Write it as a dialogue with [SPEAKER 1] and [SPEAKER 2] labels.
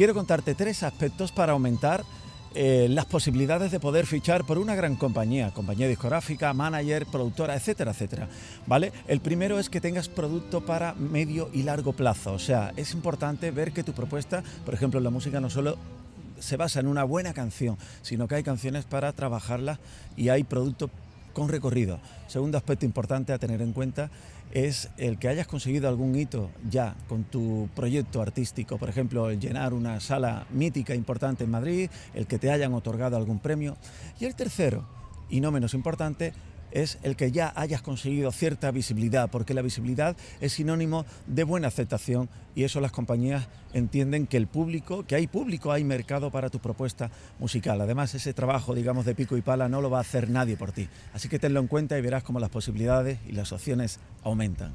[SPEAKER 1] quiero contarte tres aspectos para aumentar eh, las posibilidades de poder fichar por una gran compañía, compañía discográfica, manager, productora, etcétera, etcétera. ¿Vale? El primero es que tengas producto para medio y largo plazo. O sea, es importante ver que tu propuesta, por ejemplo, la música no solo se basa en una buena canción, sino que hay canciones para trabajarlas y hay producto con recorrido. Segundo aspecto importante a tener en cuenta es el que hayas conseguido algún hito ya con tu proyecto artístico, por ejemplo, el llenar una sala mítica importante en Madrid, el que te hayan otorgado algún premio. Y el tercero, y no menos importante, es el que ya hayas conseguido cierta visibilidad, porque la visibilidad es sinónimo de buena aceptación y eso las compañías entienden que el público, que hay público, hay mercado para tu propuesta musical. Además, ese trabajo, digamos, de pico y pala no lo va a hacer nadie por ti. Así que tenlo en cuenta y verás cómo las posibilidades y las opciones aumentan.